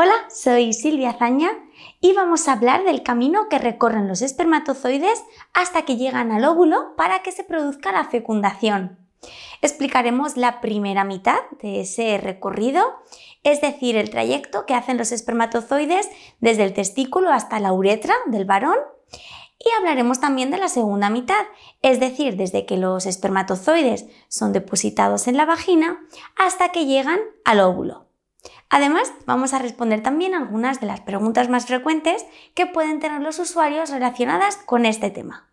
Hola, soy Silvia Zaña y vamos a hablar del camino que recorren los espermatozoides hasta que llegan al óvulo para que se produzca la fecundación. Explicaremos la primera mitad de ese recorrido, es decir, el trayecto que hacen los espermatozoides desde el testículo hasta la uretra del varón. Y hablaremos también de la segunda mitad, es decir, desde que los espermatozoides son depositados en la vagina hasta que llegan al óvulo. Además, vamos a responder también algunas de las preguntas más frecuentes que pueden tener los usuarios relacionadas con este tema.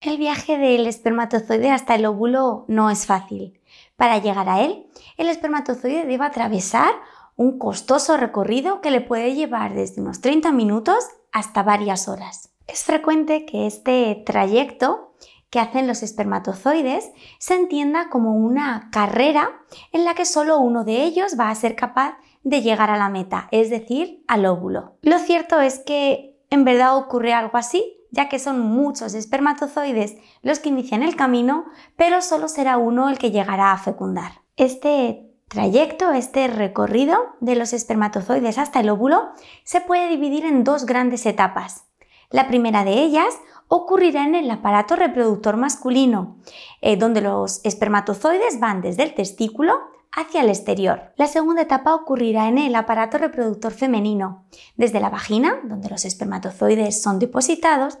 El viaje del espermatozoide hasta el óvulo no es fácil. Para llegar a él, el espermatozoide debe atravesar un costoso recorrido que le puede llevar desde unos 30 minutos hasta varias horas. Es frecuente que este trayecto que hacen los espermatozoides se entienda como una carrera en la que solo uno de ellos va a ser capaz de llegar a la meta, es decir, al óvulo. Lo cierto es que en verdad ocurre algo así, ya que son muchos espermatozoides los que inician el camino, pero solo será uno el que llegará a fecundar. Este trayecto, este recorrido de los espermatozoides hasta el óvulo, se puede dividir en dos grandes etapas. La primera de ellas ocurrirá en el aparato reproductor masculino, eh, donde los espermatozoides van desde el testículo hacia el exterior. La segunda etapa ocurrirá en el aparato reproductor femenino, desde la vagina, donde los espermatozoides son depositados,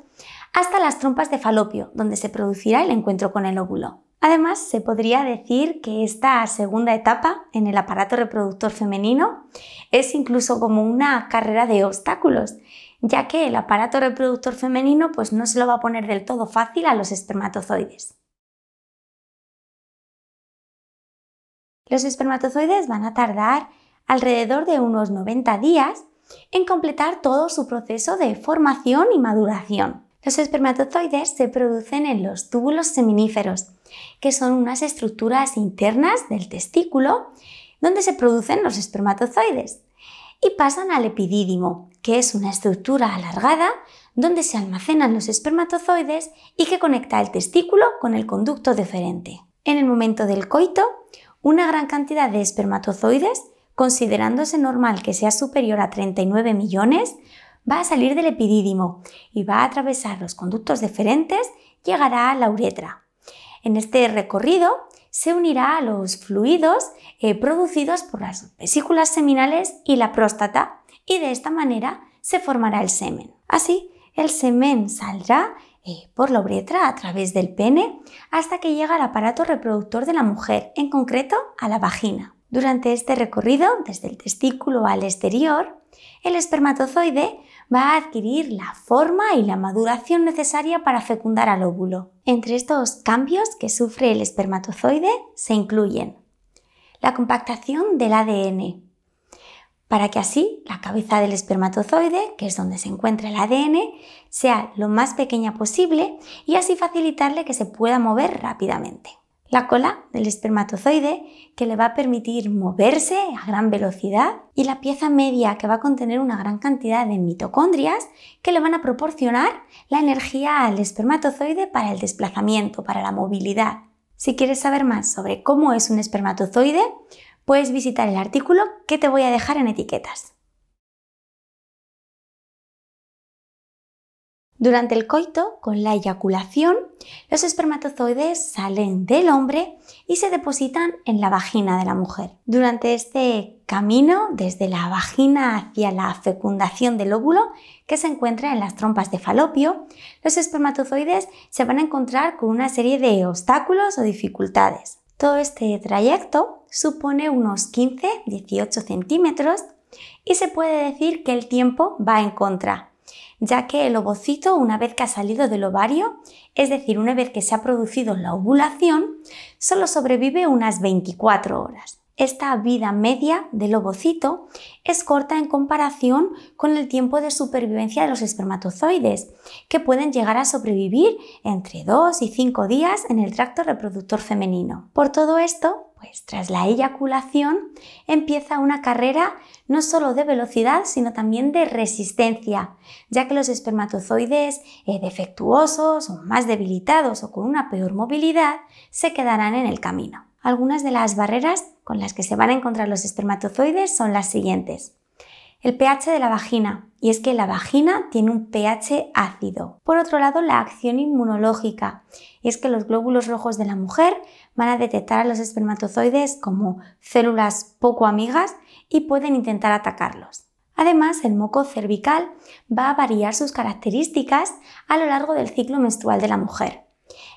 hasta las trompas de falopio, donde se producirá el encuentro con el óvulo. Además, se podría decir que esta segunda etapa en el aparato reproductor femenino es incluso como una carrera de obstáculos, ya que el aparato reproductor femenino pues no se lo va a poner del todo fácil a los espermatozoides. Los espermatozoides van a tardar alrededor de unos 90 días en completar todo su proceso de formación y maduración. Los espermatozoides se producen en los túbulos seminíferos, que son unas estructuras internas del testículo donde se producen los espermatozoides, y pasan al epidídimo, que es una estructura alargada donde se almacenan los espermatozoides y que conecta el testículo con el conducto deferente. En el momento del coito, una gran cantidad de espermatozoides, considerándose normal que sea superior a 39 millones, va a salir del epidídimo y va a atravesar los conductos deferentes, llegará a la uretra. En este recorrido se unirá a los fluidos eh, producidos por las vesículas seminales y la próstata, y de esta manera se formará el semen. Así, el semen saldrá eh, por la uretra a través del pene hasta que llega al aparato reproductor de la mujer, en concreto a la vagina. Durante este recorrido, desde el testículo al exterior, el espermatozoide va a adquirir la forma y la maduración necesaria para fecundar al óvulo. Entre estos cambios que sufre el espermatozoide se incluyen la compactación del ADN, para que así la cabeza del espermatozoide, que es donde se encuentra el ADN, sea lo más pequeña posible y así facilitarle que se pueda mover rápidamente. La cola del espermatozoide, que le va a permitir moverse a gran velocidad, y la pieza media, que va a contener una gran cantidad de mitocondrias, que le van a proporcionar la energía al espermatozoide para el desplazamiento, para la movilidad. Si quieres saber más sobre cómo es un espermatozoide, puedes visitar el artículo que te voy a dejar en etiquetas. Durante el coito, con la eyaculación, los espermatozoides salen del hombre y se depositan en la vagina de la mujer. Durante este camino, desde la vagina hacia la fecundación del óvulo, que se encuentra en las trompas de falopio, los espermatozoides se van a encontrar con una serie de obstáculos o dificultades. Todo este trayecto supone unos 15-18 centímetros y se puede decir que el tiempo va en contra, ya que el ovocito, una vez que ha salido del ovario, es decir, una vez que se ha producido la ovulación, solo sobrevive unas 24 horas. Esta vida media del ovocito es corta en comparación con el tiempo de supervivencia de los espermatozoides, que pueden llegar a sobrevivir entre 2 y 5 días en el tracto reproductor femenino. Por todo esto, pues tras la eyaculación empieza una carrera no solo de velocidad, sino también de resistencia, ya que los espermatozoides eh, defectuosos o más debilitados o con una peor movilidad se quedarán en el camino. Algunas de las barreras con las que se van a encontrar los espermatozoides son las siguientes. El pH de la vagina, y es que la vagina tiene un pH ácido. Por otro lado, la acción inmunológica, y es que los glóbulos rojos de la mujer van a detectar a los espermatozoides como células poco amigas y pueden intentar atacarlos. Además, el moco cervical va a variar sus características a lo largo del ciclo menstrual de la mujer.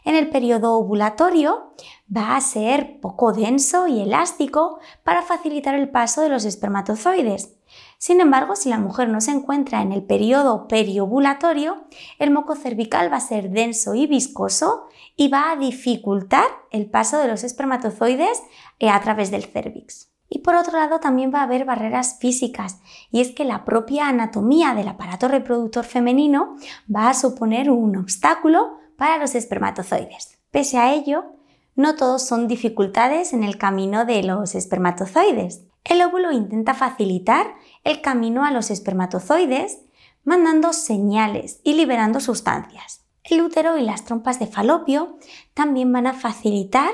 En el periodo ovulatorio va a ser poco denso y elástico para facilitar el paso de los espermatozoides. Sin embargo, si la mujer no se encuentra en el periodo periovulatorio, el moco cervical va a ser denso y viscoso y va a dificultar el paso de los espermatozoides eh, a través del cérvix. Y por otro lado también va a haber barreras físicas, y es que la propia anatomía del aparato reproductor femenino va a suponer un obstáculo para los espermatozoides. Pese a ello, no todos son dificultades en el camino de los espermatozoides. El óvulo intenta facilitar el camino a los espermatozoides mandando señales y liberando sustancias. El útero y las trompas de falopio también van a facilitar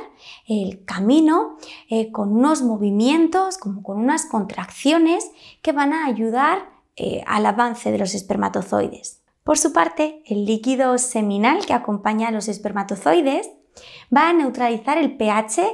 el camino eh, con unos movimientos, como con unas contracciones que van a ayudar eh, al avance de los espermatozoides. Por su parte, el líquido seminal que acompaña a los espermatozoides va a neutralizar el pH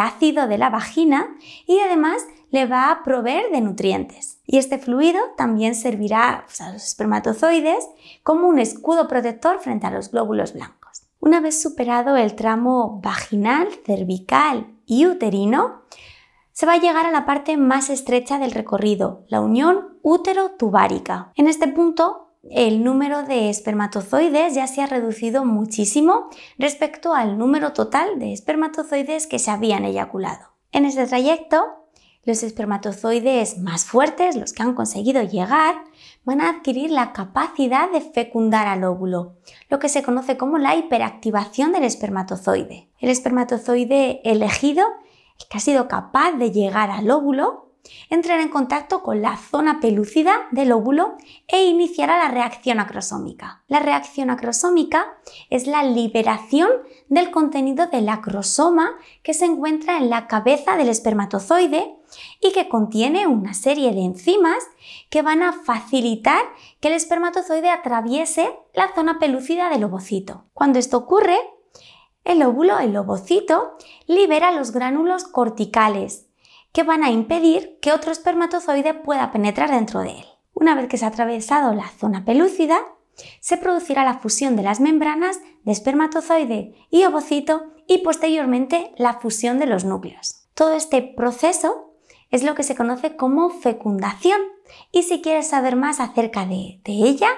ácido de la vagina y además le va a proveer de nutrientes. Y este fluido también servirá a los espermatozoides como un escudo protector frente a los glóbulos blancos. Una vez superado el tramo vaginal, cervical y uterino, se va a llegar a la parte más estrecha del recorrido, la unión útero-tubárica. En este punto el número de espermatozoides ya se ha reducido muchísimo respecto al número total de espermatozoides que se habían eyaculado. En este trayecto, los espermatozoides más fuertes, los que han conseguido llegar, van a adquirir la capacidad de fecundar al óvulo, lo que se conoce como la hiperactivación del espermatozoide. El espermatozoide elegido, el que ha sido capaz de llegar al óvulo, entrar en contacto con la zona pelúcida del óvulo e iniciará la reacción acrosómica. La reacción acrosómica es la liberación del contenido del acrosoma que se encuentra en la cabeza del espermatozoide y que contiene una serie de enzimas que van a facilitar que el espermatozoide atraviese la zona pelúcida del ovocito. Cuando esto ocurre, el óvulo, el ovocito, libera los gránulos corticales, que van a impedir que otro espermatozoide pueda penetrar dentro de él. Una vez que se ha atravesado la zona pelúcida, se producirá la fusión de las membranas de espermatozoide y ovocito y posteriormente la fusión de los núcleos. Todo este proceso es lo que se conoce como fecundación y si quieres saber más acerca de, de ella,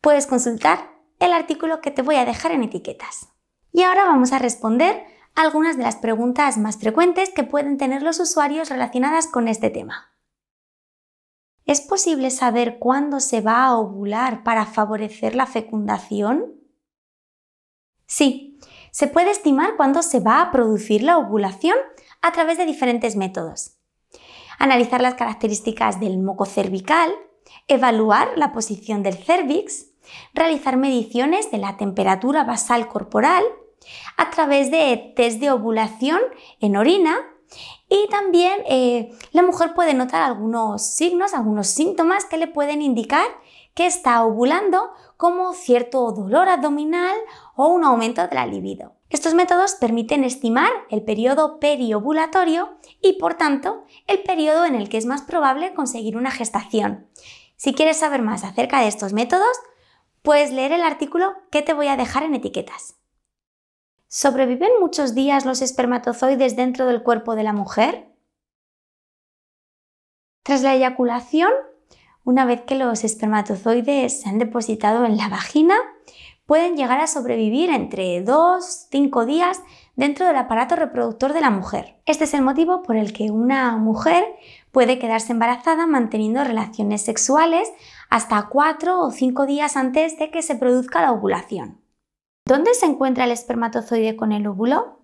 puedes consultar el artículo que te voy a dejar en etiquetas. Y ahora vamos a responder algunas de las preguntas más frecuentes que pueden tener los usuarios relacionadas con este tema. ¿Es posible saber cuándo se va a ovular para favorecer la fecundación? Sí, se puede estimar cuándo se va a producir la ovulación a través de diferentes métodos. Analizar las características del moco cervical, evaluar la posición del cervix, realizar mediciones de la temperatura basal corporal a través de test de ovulación en orina y también eh, la mujer puede notar algunos signos, algunos síntomas que le pueden indicar que está ovulando, como cierto dolor abdominal o un aumento de la libido. Estos métodos permiten estimar el periodo periovulatorio y, por tanto, el periodo en el que es más probable conseguir una gestación. Si quieres saber más acerca de estos métodos, puedes leer el artículo que te voy a dejar en etiquetas. ¿Sobreviven muchos días los espermatozoides dentro del cuerpo de la mujer? Tras la eyaculación, una vez que los espermatozoides se han depositado en la vagina, pueden llegar a sobrevivir entre 2-5 días dentro del aparato reproductor de la mujer. Este es el motivo por el que una mujer puede quedarse embarazada manteniendo relaciones sexuales hasta 4 o 5 días antes de que se produzca la ovulación. ¿Dónde se encuentra el espermatozoide con el óvulo?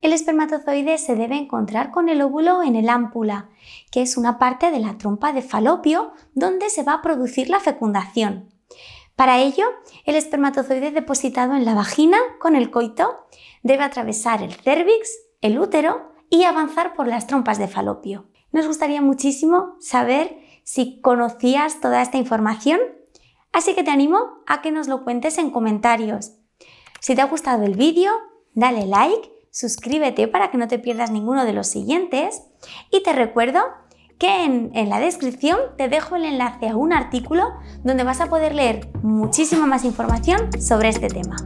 El espermatozoide se debe encontrar con el óvulo en el ámpula, que es una parte de la trompa de falopio donde se va a producir la fecundación. Para ello, el espermatozoide depositado en la vagina con el coito debe atravesar el cérvix, el útero y avanzar por las trompas de falopio. Nos gustaría muchísimo saber si conocías toda esta información Así que te animo a que nos lo cuentes en comentarios. Si te ha gustado el vídeo, dale like, suscríbete para que no te pierdas ninguno de los siguientes y te recuerdo que en, la descripción te dejo el enlace a un artículo donde vas a poder leer muchísima más información sobre este tema.